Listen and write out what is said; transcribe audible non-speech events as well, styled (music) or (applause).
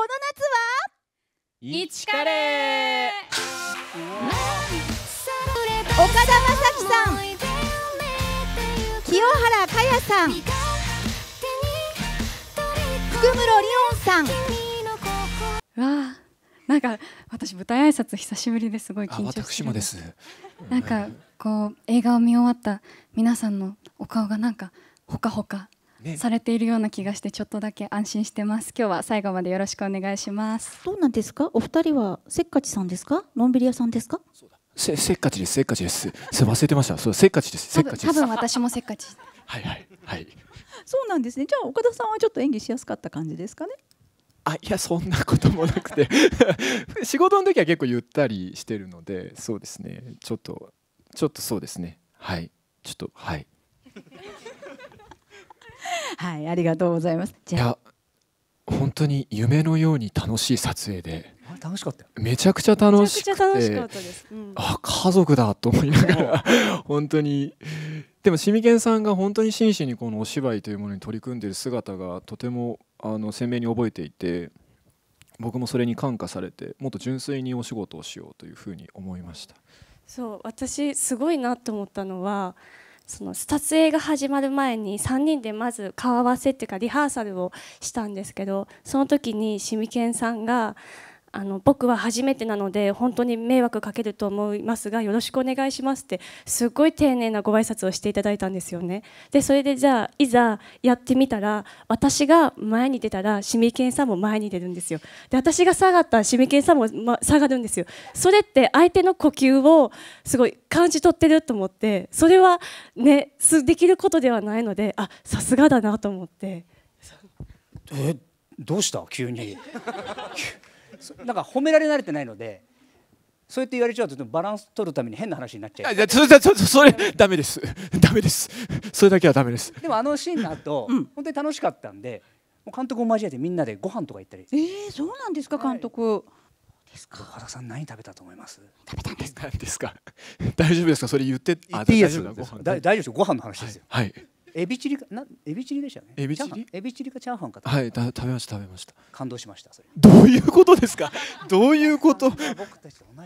この夏は一カレー岡田将生さん清原かやさん福室里音さんわあなんか私舞台挨拶久しぶりですごい緊張してる私もですなんかこう映画を見終わった皆さんのお顔がなんかほかほかされているような気がしてちょっとだけ安心してます今日は最後までよろしくお願いしますどうなんですかお二人はせっかちさんですかのんびり屋さんですかせっかちですせっかちです忘れてましたそうせっかちですせっかち多分私もせっかち (laughs) はいはいはいそうなんですねじゃあ岡田さんはちょっと演技しやすかった感じですかねあいやそんなこともなくて (laughs) 仕事の時は結構ゆったりしてるのでそうですねちょっとちょっとそうですねはいちょっとはいはいありがとうございますいや本当に夢のように楽しい撮影で楽しかっためちゃくちゃ楽しくてあ家族だと思いながら本当にでもシミケンさんが本当に真摯にこのお芝居というものに取り組んでいる姿がとてもあの鮮明に覚えていて僕もそれに感化されてもっと純粋にお仕事をしようというふうに思いましたそう私すごいなと思ったのはその撮影が始まる前に3人でまず顔合わせっていうかリハーサルをしたんですけどその時にしみけんさんが「あの僕は初めてなので本当に迷惑かけると思いますがよろしくお願いしますってすごい丁寧なご挨拶をしていただいたんですよねでそれでじゃあいざやってみたら私が前に出たらシミケンさんも前に出るんですよで私が下がったらシミケンさんも、下がるんですよそれって相手の呼吸をすごい感じ取ってると思ってそれはねできることではないのであさすがだなと思ってえどうした急になんか褒められ慣れてないのでそうやって言われちゃうとバランス取るために変な話になっちゃういやそれそれそれダメです (laughs) ダメですそれだけはダメですでもあのシーンの後、うん、本当に楽しかったんで監督を交えてみんなでご飯とか行ったりえー、そうなんですか監督、はいですか。原さん何食べたと思います？食べたんですか。ですか (laughs) 大丈夫ですか。それ言って。あ、大丈夫で大丈夫です。ご飯の話ですよ。はい。はい、エビチリかなエビチリでしたね。エビチリエビチリかチャーハンか。はい、た食べました食べました。感動しましたそれ。どういうことですか。どういうこと。僕たちと同じ。